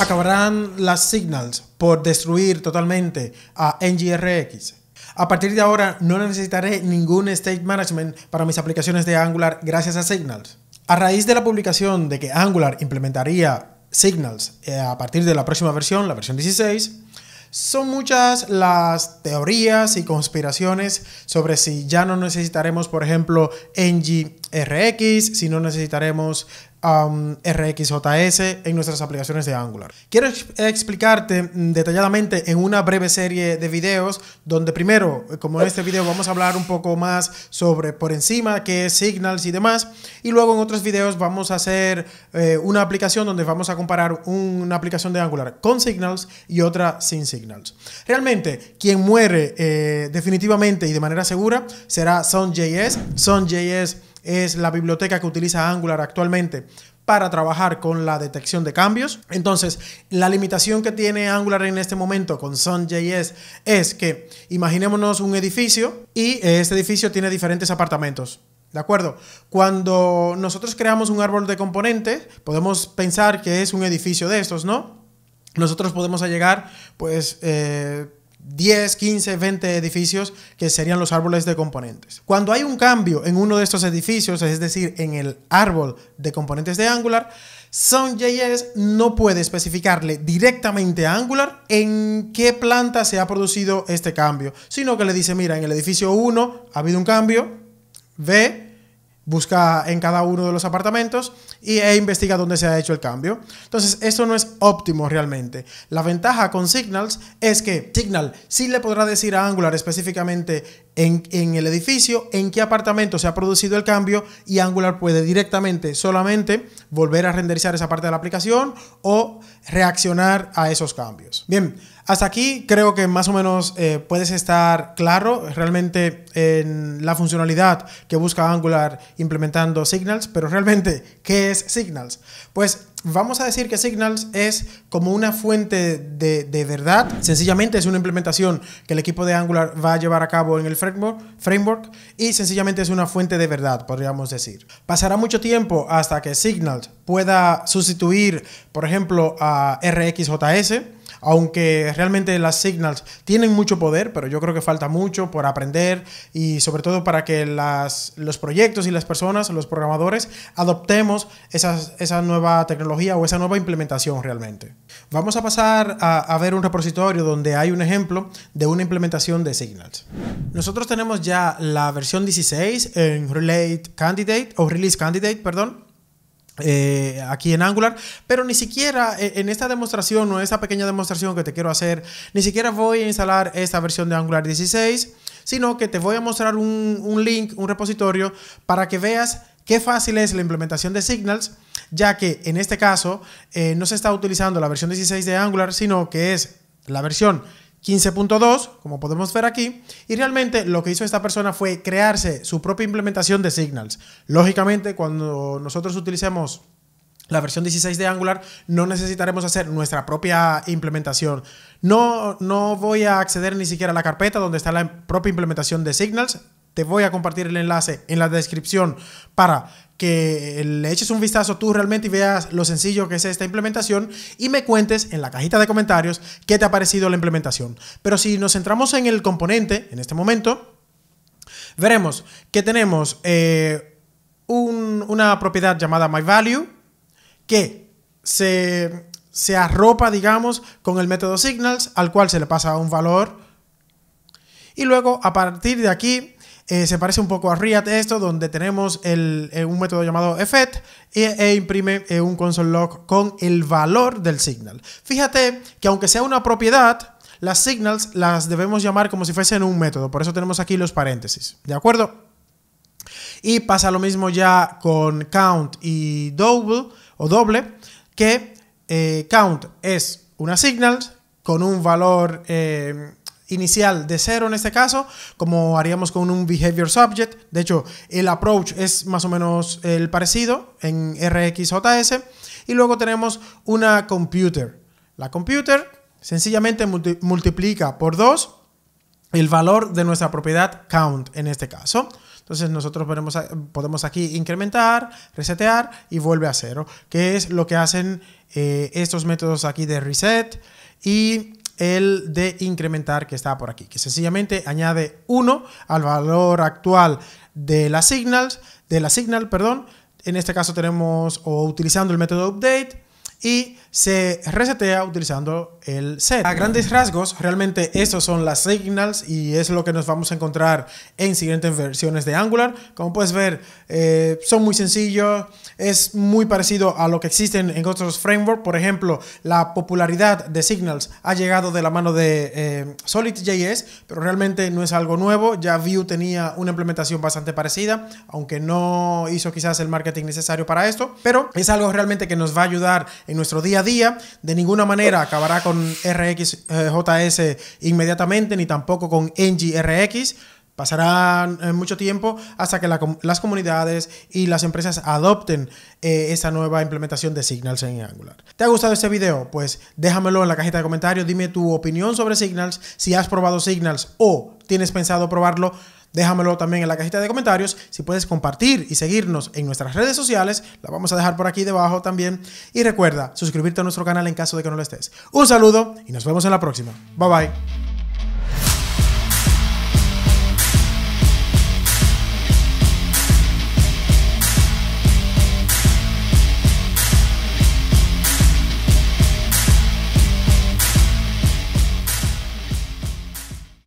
acabarán las Signals por destruir totalmente a NGRX. A partir de ahora no necesitaré ningún state management para mis aplicaciones de Angular gracias a Signals. A raíz de la publicación de que Angular implementaría Signals eh, a partir de la próxima versión, la versión 16, son muchas las teorías y conspiraciones sobre si ya no necesitaremos, por ejemplo, ng RX, si no necesitaremos um, RxJS en nuestras aplicaciones de Angular. Quiero explicarte mm, detalladamente en una breve serie de videos donde primero, eh, como en este video, vamos a hablar un poco más sobre por encima qué es Signals y demás. Y luego en otros videos vamos a hacer eh, una aplicación donde vamos a comparar una aplicación de Angular con Signals y otra sin Signals. Realmente, quien muere eh, definitivamente y de manera segura será Son.js. Son.js es la biblioteca que utiliza Angular actualmente para trabajar con la detección de cambios. Entonces, la limitación que tiene Angular en este momento con Sun.js es que imaginémonos un edificio y este edificio tiene diferentes apartamentos. ¿De acuerdo? Cuando nosotros creamos un árbol de componentes, podemos pensar que es un edificio de estos, ¿no? Nosotros podemos llegar, pues... Eh, 10, 15, 20 edificios que serían los árboles de componentes. Cuando hay un cambio en uno de estos edificios, es decir, en el árbol de componentes de Angular, Sound.js no puede especificarle directamente a Angular en qué planta se ha producido este cambio, sino que le dice, mira, en el edificio 1 ha habido un cambio, ve busca en cada uno de los apartamentos y, e investiga dónde se ha hecho el cambio. Entonces, esto no es óptimo realmente. La ventaja con Signals es que Signal sí le podrá decir a Angular específicamente en, en el edificio en qué apartamento se ha producido el cambio y Angular puede directamente solamente volver a renderizar esa parte de la aplicación o reaccionar a esos cambios. Bien, hasta aquí creo que más o menos eh, puedes estar claro realmente en la funcionalidad que busca Angular implementando Signals, pero realmente, ¿qué es Signals? Pues vamos a decir que Signals es como una fuente de, de, verdad, sencillamente es una implementación que el equipo de Angular va a llevar a cabo en el framework, framework y sencillamente es una fuente de verdad, podríamos decir. Pasará mucho tiempo hasta que Signals pueda sustituir, por ejemplo, a RxJS aunque realmente las signals tienen mucho poder, pero yo creo que falta mucho por aprender y sobre todo para que los proyectos y las personas, los programadores, adoptemos esa nueva tecnología o esa nueva implementación realmente. Vamos a pasar a, ver un repositorio donde hay un ejemplo de una implementación de signals. Nosotros tenemos ya la versión 16 en Relate Candidate o Release Candidate, perdón. Eh, aquí en Angular, pero ni siquiera eh, en esta demostración o esta pequeña demostración que te quiero hacer, ni siquiera voy a instalar esta versión de Angular 16, sino que te voy a mostrar un, link, un repositorio, para que veas qué fácil es la implementación de Signals, ya que en este caso eh, no se está utilizando la versión 16 de Angular, sino que es la versión 15.2, como podemos ver aquí, y realmente lo que hizo esta persona fue crearse su propia implementación de Signals. Lógicamente, cuando nosotros utilicemos la versión 16 de Angular, no necesitaremos hacer nuestra propia implementación. No, no voy a acceder ni siquiera a la carpeta donde está la propia implementación de Signals. Te voy a compartir el enlace en la descripción para que le eches un vistazo tú realmente y veas lo sencillo que es esta implementación y me cuentes en la cajita de comentarios qué te ha parecido la implementación. Pero si nos centramos en el componente, en este momento, veremos que tenemos eh, una propiedad llamada myValue que se, se arropa, digamos, con el método signals al cual se le pasa un valor y luego a partir de aquí eh, se parece un poco a React esto, donde tenemos eh, un método llamado effect e, imprime eh, un console log con el valor del signal. Fíjate que aunque sea una propiedad, las signals las debemos llamar como si fuesen un método, por eso tenemos aquí los paréntesis, ¿de acuerdo? Y pasa lo mismo ya con count y double o doble, que count es una signal con un valor inicial de cero en este caso, como haríamos con un behavior subject. De hecho, el approach es más o menos el parecido en RxJS. Y luego tenemos una computer. La computer sencillamente multiplica por 2 el valor de nuestra propiedad count en este caso. Entonces nosotros podemos, aquí incrementar, resetear y vuelve a cero, que es lo que hacen eh, estos métodos aquí de reset y el de incrementar que está por aquí, que sencillamente añade 1 al valor actual de la signals, de la signal, perdón. En este caso tenemos o utilizando el método update y se resetea utilizando el set. A grandes rasgos, realmente estos son las signals y es lo que nos vamos a encontrar en siguientes versiones de Angular. Como puedes ver, eh, son muy sencillos, es muy parecido a lo que existen en otros frameworks. Por ejemplo, la popularidad de signals ha llegado de la mano de eh, Solid.js, pero realmente no es algo nuevo. Ya Vue tenía una implementación bastante parecida, aunque no hizo quizás el marketing necesario para esto, pero es algo realmente que nos va a ayudar en nuestro día a día. De ninguna manera acabará con RxJS eh, inmediatamente, ni tampoco con NGRX. Pasará eh, mucho tiempo hasta que las comunidades y las empresas adopten eh, esa nueva implementación de Signals en Angular. ¿Te ha gustado este video? Pues déjamelo en la cajita de comentarios, dime tu opinión sobre Signals, si has probado Signals o tienes pensado probarlo déjamelo también en la cajita de comentarios. Si puedes compartir y seguirnos en nuestras redes sociales, la vamos a dejar por aquí debajo también. Y recuerda suscribirte a nuestro canal en caso de que no lo estés. Un saludo y nos vemos en la próxima. Bye bye.